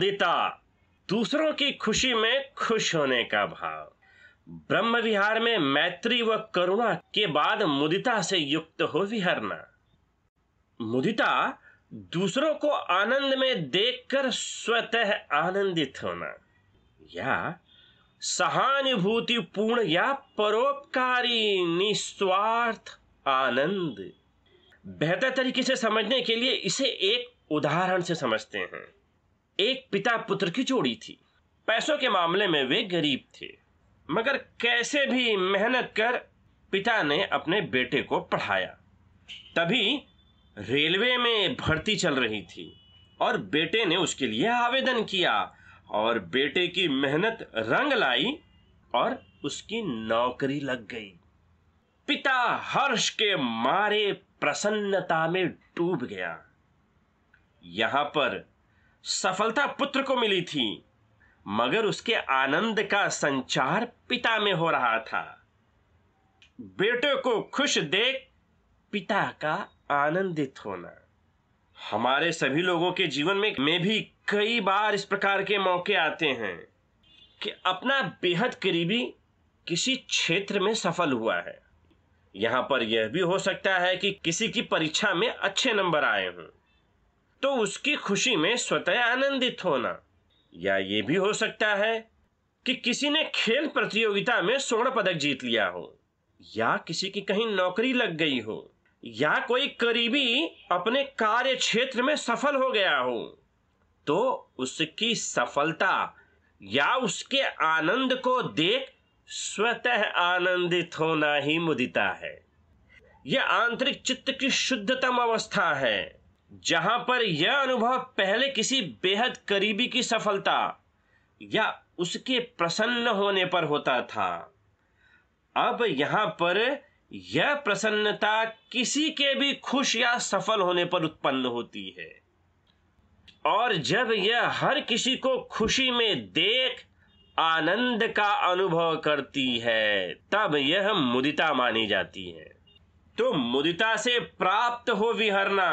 मुदिता दूसरों की खुशी में खुश होने का भाव ब्रह्म विहार में मैत्री व करुणा के बाद मुदिता से युक्त हो विहरना मुदिता दूसरों को आनंद में देखकर स्वतः आनंदित होना या सहानुभूति पूर्ण या परोपकारी निस्वार्थ आनंद बेहतर तरीके से समझने के लिए इसे एक उदाहरण से समझते हैं एक पिता पुत्र की जोड़ी थी पैसों के मामले में वे गरीब थे मगर कैसे भी मेहनत कर पिता ने अपने बेटे को पढ़ाया तभी रेलवे में भर्ती चल रही थी और बेटे ने उसके लिए आवेदन किया और बेटे की मेहनत रंग लाई और उसकी नौकरी लग गई पिता हर्ष के मारे प्रसन्नता में डूब गया यहां पर सफलता पुत्र को मिली थी मगर उसके आनंद का संचार पिता में हो रहा था बेटे को खुश देख पिता का आनंदित होना हमारे सभी लोगों के जीवन में में भी कई बार इस प्रकार के मौके आते हैं कि अपना बेहद करीबी किसी क्षेत्र में सफल हुआ है यहां पर यह भी हो सकता है कि किसी की परीक्षा में अच्छे नंबर आए हों तो उसकी खुशी में स्वतः आनंदित होना या ये भी हो सकता है कि किसी ने खेल प्रतियोगिता में स्वर्ण पदक जीत लिया हो या किसी की कहीं नौकरी लग गई हो या कोई करीबी अपने कार्य क्षेत्र में सफल हो गया हो तो उसकी सफलता या उसके आनंद को देख स्वतः आनंदित होना ही मुदिता है यह आंतरिक चित्त की शुद्धतम अवस्था है जहां पर यह अनुभव पहले किसी बेहद करीबी की सफलता या उसके प्रसन्न होने पर होता था अब यहां पर यह प्रसन्नता किसी के भी खुश या सफल होने पर उत्पन्न होती है और जब यह हर किसी को खुशी में देख आनंद का अनुभव करती है तब यह मुदिता मानी जाती है तो मुदिता से प्राप्त हो विहरना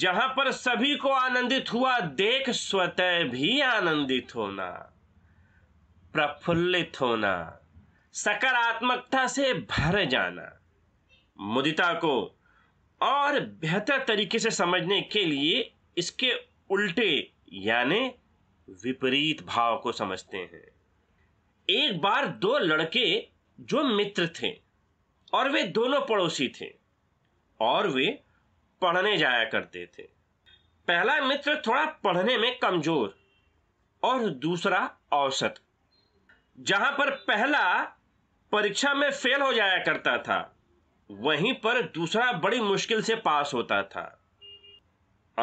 जहां पर सभी को आनंदित हुआ देख स्वतः भी आनंदित होना प्रफुल्लित होना सकारात्मकता से भर जाना मुदिता को और बेहतर तरीके से समझने के लिए इसके उल्टे यानी विपरीत भाव को समझते हैं एक बार दो लड़के जो मित्र थे और वे दोनों पड़ोसी थे और वे पढ़ने जाया करते थे पहला मित्र थोड़ा पढ़ने में कमजोर और दूसरा औसत जहां पर पहला परीक्षा में फेल हो जाया करता था वहीं पर दूसरा बड़ी मुश्किल से पास होता था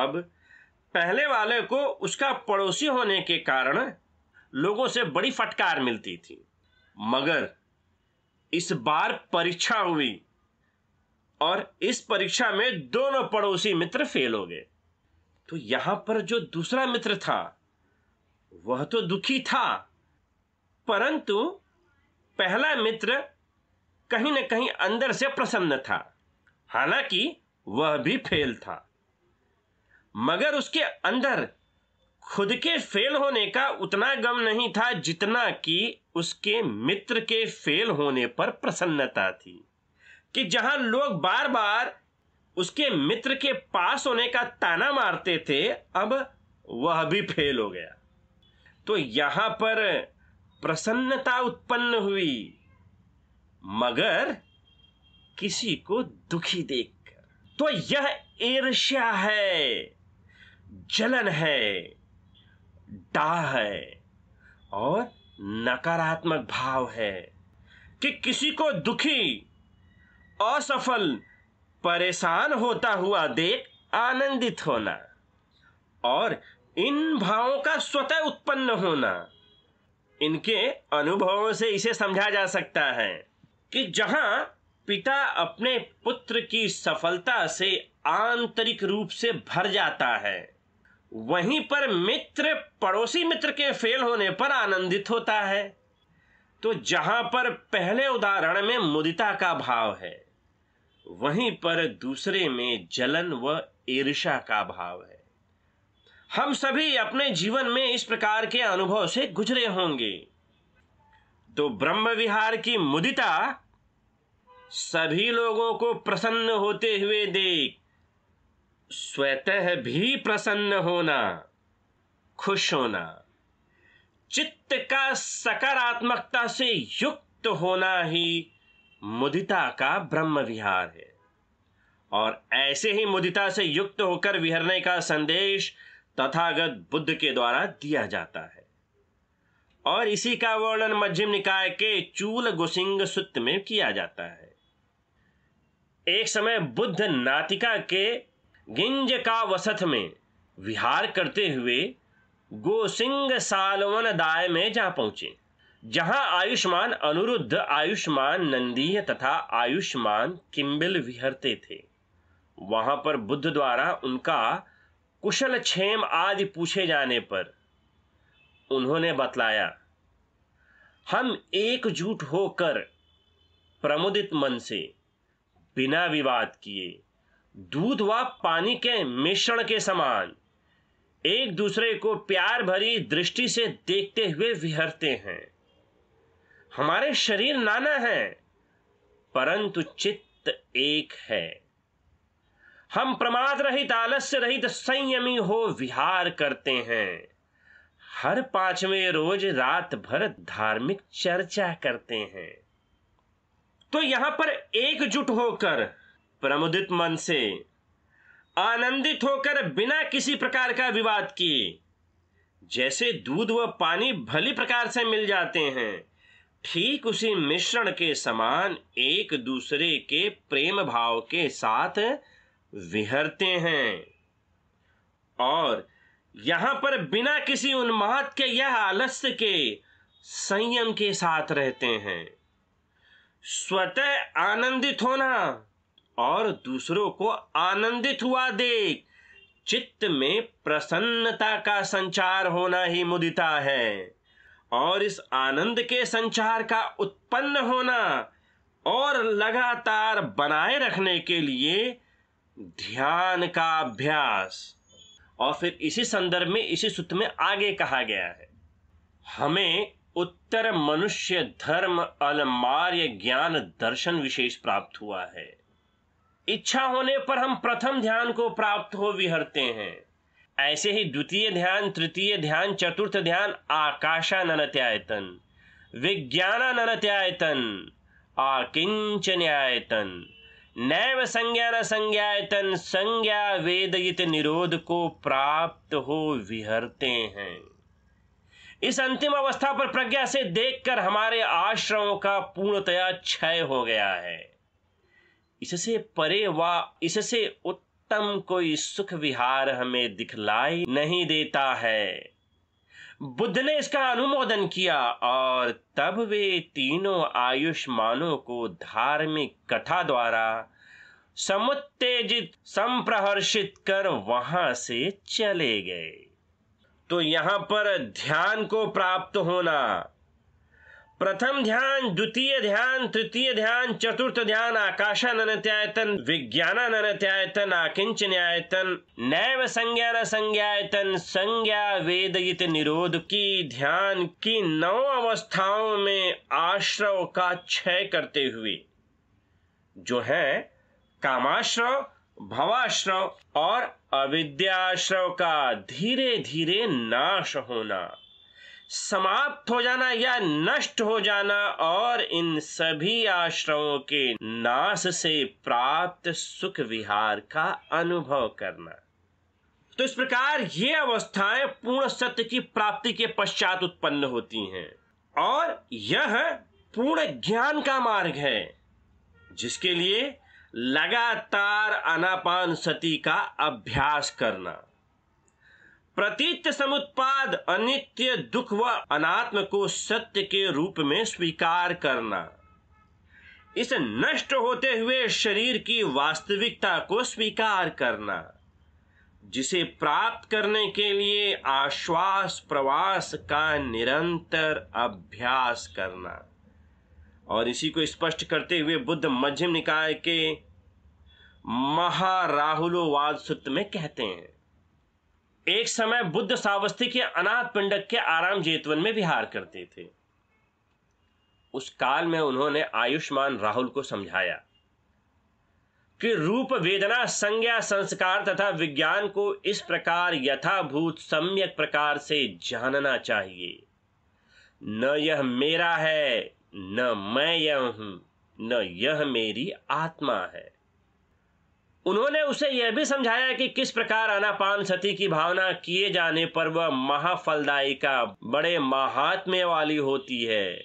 अब पहले वाले को उसका पड़ोसी होने के कारण लोगों से बड़ी फटकार मिलती थी मगर इस बार परीक्षा हुई और इस परीक्षा में दोनों पड़ोसी मित्र फेल हो गए तो यहां पर जो दूसरा मित्र था वह तो दुखी था परंतु पहला मित्र कहीं न कहीं अंदर से प्रसन्न था हालांकि वह भी फेल था मगर उसके अंदर खुद के फेल होने का उतना गम नहीं था जितना कि उसके मित्र के फेल होने पर प्रसन्नता थी कि जहां लोग बार बार उसके मित्र के पास होने का ताना मारते थे अब वह भी फेल हो गया तो यहां पर प्रसन्नता उत्पन्न हुई मगर किसी को दुखी देखकर तो यह ईर्ष्या है जलन है डाह है और नकारात्मक भाव है कि किसी को दुखी असफल परेशान होता हुआ देख आनंदित होना और इन भावों का स्वतः उत्पन्न होना इनके अनुभवों से इसे समझा जा सकता है कि जहां पिता अपने पुत्र की सफलता से आंतरिक रूप से भर जाता है वहीं पर मित्र पड़ोसी मित्र के फेल होने पर आनंदित होता है तो जहां पर पहले उदाहरण में मुदिता का भाव है वहीं पर दूसरे में जलन व ईर्षा का भाव है हम सभी अपने जीवन में इस प्रकार के अनुभव से गुजरे होंगे तो ब्रह्म विहार की मुदिता सभी लोगों को प्रसन्न होते हुए देख स्वतः भी प्रसन्न होना खुश होना चित्त का सकारात्मकता से युक्त होना ही मुदिता का ब्रह्म विहार है और ऐसे ही मुदिता से युक्त होकर विहरने का संदेश तथागत बुद्ध के द्वारा दिया जाता है और इसी का वर्णन मध्यम निकाय के चूल गुसिंग सूत्र में किया जाता है एक समय बुद्ध नातिका के गिंज का वसत में विहार करते हुए गोसिंग सालवन दाय में जा पहुंचे जहां आयुष्मान अनुरुद्ध आयुष्मान नंदीय तथा आयुष्मान किम्बिल विहरते थे वहां पर बुद्ध द्वारा उनका कुशल क्षेम आदि पूछे जाने पर उन्होंने बतलाया हम एकजुट होकर प्रमुदित मन से बिना विवाद किए दूध व पानी के मिश्रण के समान एक दूसरे को प्यार भरी दृष्टि से देखते हुए विहरते हैं हमारे शरीर नाना हैं परंतु चित्त एक है हम प्रमाद रहित आलस्य रहित संयमी हो विहार करते हैं हर पांचवें रोज रात भर धार्मिक चर्चा करते हैं तो यहां पर एकजुट होकर प्रमुदित मन से आनंदित होकर बिना किसी प्रकार का विवाद किए जैसे दूध व पानी भली प्रकार से मिल जाते हैं ठीक उसी मिश्रण के समान एक दूसरे के प्रेम भाव के साथ विहरते हैं और यहां पर बिना किसी उन्माद के यह आलस्य के संयम के साथ रहते हैं स्वतः आनंदित होना और दूसरों को आनंदित हुआ देख चित्त में प्रसन्नता का संचार होना ही मुदिता है और इस आनंद के संचार का उत्पन्न होना और लगातार बनाए रखने के लिए ध्यान का अभ्यास और फिर इसी संदर्भ में इसी सूत्र में आगे कहा गया है हमें उत्तर मनुष्य धर्म अलमार्य ज्ञान दर्शन विशेष प्राप्त हुआ है इच्छा होने पर हम प्रथम ध्यान को प्राप्त हो विहरते हैं ऐसे ही द्वितीय ध्यान तृतीय ध्यान चतुर्थ ध्यान आकाशाननत्यायतन विज्ञानाननत्यायतन न्यायतन नैव संज्ञान संज्ञायतन संज्ञा वेदयित निरोध को प्राप्त हो विहरते हैं इस अंतिम अवस्था पर प्रज्ञा से देखकर हमारे आश्रमों का पूर्णतया क्षय हो गया है इससे परे व इससे उत्तर उत्तम कोई सुख विहार हमें दिखलाई नहीं देता है बुद्ध ने इसका अनुमोदन किया और तब वे तीनों आयुष्मानों को धार्मिक कथा द्वारा समुत्तेजित संप्रहर्षित कर वहां से चले गए तो यहां पर ध्यान को प्राप्त होना प्रथम ध्यान द्वितीय ध्यान तृतीय ध्यान चतुर्थ ध्यान आकाशाननत्यायतन विज्ञानाननत्यायतन आकिंचन्यायतन नैव संज्ञान संज्ञायतन संज्ञा वेदयित निरोध की ध्यान की नौ अवस्थाओं में आश्रव का क्षय करते हुए जो है कामाश्रव भवाश्रव और अविद्याश्रव का धीरे धीरे नाश होना समाप्त हो जाना या नष्ट हो जाना और इन सभी आश्रमों के नाश से प्राप्त सुख विहार का अनुभव करना तो इस प्रकार ये अवस्थाएं पूर्ण सत्य की प्राप्ति के पश्चात उत्पन्न होती हैं और यह पूर्ण ज्ञान का मार्ग है जिसके लिए लगातार अनापान सती का अभ्यास करना प्रतीत समुत्पाद अनित्य दुख व अनात्म को सत्य के रूप में स्वीकार करना इस नष्ट होते हुए शरीर की वास्तविकता को स्वीकार करना जिसे प्राप्त करने के लिए आश्वास प्रवास का निरंतर अभ्यास करना और इसी को स्पष्ट करते हुए बुद्ध मध्यम निकाय के महाराहुलवाद सूत्र में कहते हैं एक समय बुद्ध सावस्थी के अनाथ पिंडक के आराम जेतवन में विहार करते थे उस काल में उन्होंने आयुष्मान राहुल को समझाया कि रूप वेदना संज्ञा संस्कार तथा विज्ञान को इस प्रकार यथाभूत सम्यक प्रकार से जानना चाहिए न यह मेरा है न मैं यह हूं न यह मेरी आत्मा है उन्होंने उसे यह भी समझाया कि किस प्रकार अनापान सती की भावना किए जाने पर वह महाफलदायिका बड़े महात्म्य वाली होती है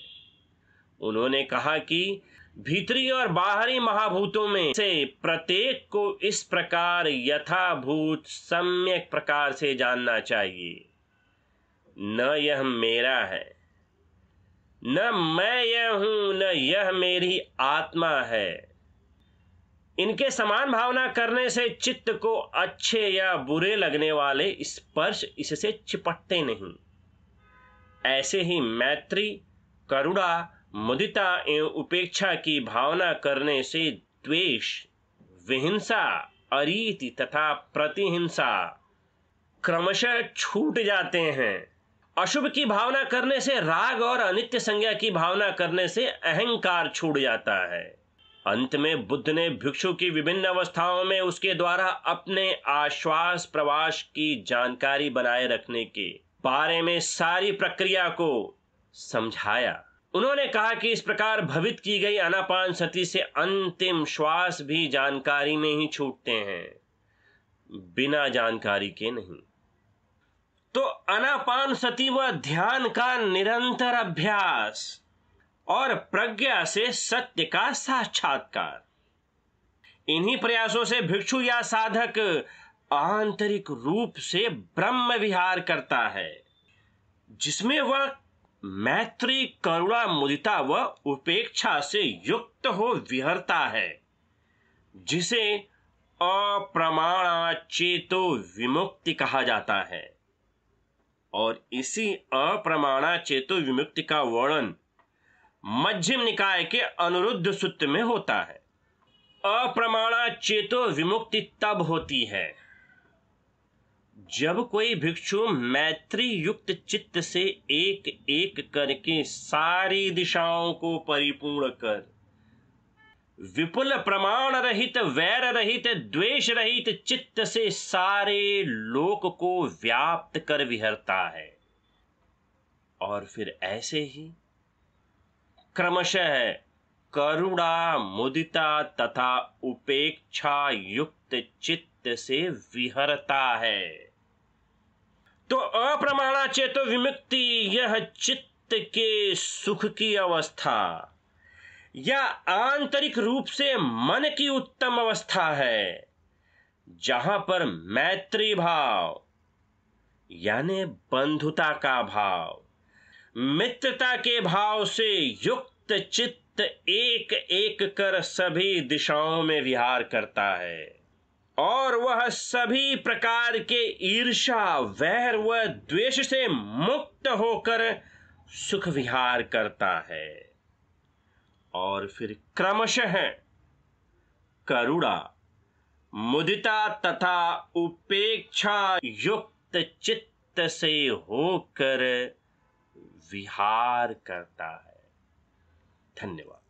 उन्होंने कहा कि भीतरी और बाहरी महाभूतों में से प्रत्येक को इस प्रकार यथाभूत सम्यक प्रकार से जानना चाहिए न यह मेरा है न मैं यह हूं न यह मेरी आत्मा है इनके समान भावना करने से चित्त को अच्छे या बुरे लगने वाले स्पर्श इस इससे चिपटते नहीं ऐसे ही मैत्री करुणा मुदिता एवं उपेक्षा की भावना करने से द्वेष विहिंसा अरीति तथा प्रतिहिंसा क्रमशः छूट जाते हैं अशुभ की भावना करने से राग और अनित्य संज्ञा की भावना करने से अहंकार छूट जाता है अंत में बुद्ध ने भिक्षु की विभिन्न अवस्थाओं में उसके द्वारा अपने आश्वास प्रवास की जानकारी बनाए रखने के बारे में सारी प्रक्रिया को समझाया उन्होंने कहा कि इस प्रकार भवित की गई अनापान सती से अंतिम श्वास भी जानकारी में ही छूटते हैं बिना जानकारी के नहीं तो अनापान सती व ध्यान का निरंतर अभ्यास और प्रज्ञा से सत्य का साक्षात्कार इन्हीं प्रयासों से भिक्षु या साधक आंतरिक रूप से ब्रह्म विहार करता है जिसमें वह मैत्री करुणा मुदिता व उपेक्षा से युक्त हो विहरता है जिसे अप्रमाणा चेतो विमुक्ति कहा जाता है और इसी अप्रमाणा चेतो विमुक्ति का वर्णन मध्यम निकाय के अनुरुद्ध सूत्र में होता है अप्रमाणा चेतो विमुक्ति तब होती है जब कोई भिक्षु मैत्री युक्त चित्त से एक एक करके सारी दिशाओं को परिपूर्ण कर विपुल प्रमाण रहित वैर रहित द्वेष रहित चित्त से सारे लोक को व्याप्त कर विहरता है और फिर ऐसे ही क्रमशः करुणा मुदिता तथा उपेक्षा युक्त चित्त से विहरता है तो अप्रमाणा चेतो विमुक्ति यह चित्त के सुख की अवस्था या आंतरिक रूप से मन की उत्तम अवस्था है जहां पर मैत्री भाव यानी बंधुता का भाव मित्रता के भाव से युक्त चित्त एक एक कर सभी दिशाओं में विहार करता है और वह सभी प्रकार के ईर्षा वैर व द्वेष से मुक्त होकर सुख विहार करता है और फिर क्रमशः करुणा मुदिता तथा उपेक्षा युक्त चित्त से होकर विहार करता है धन्यवाद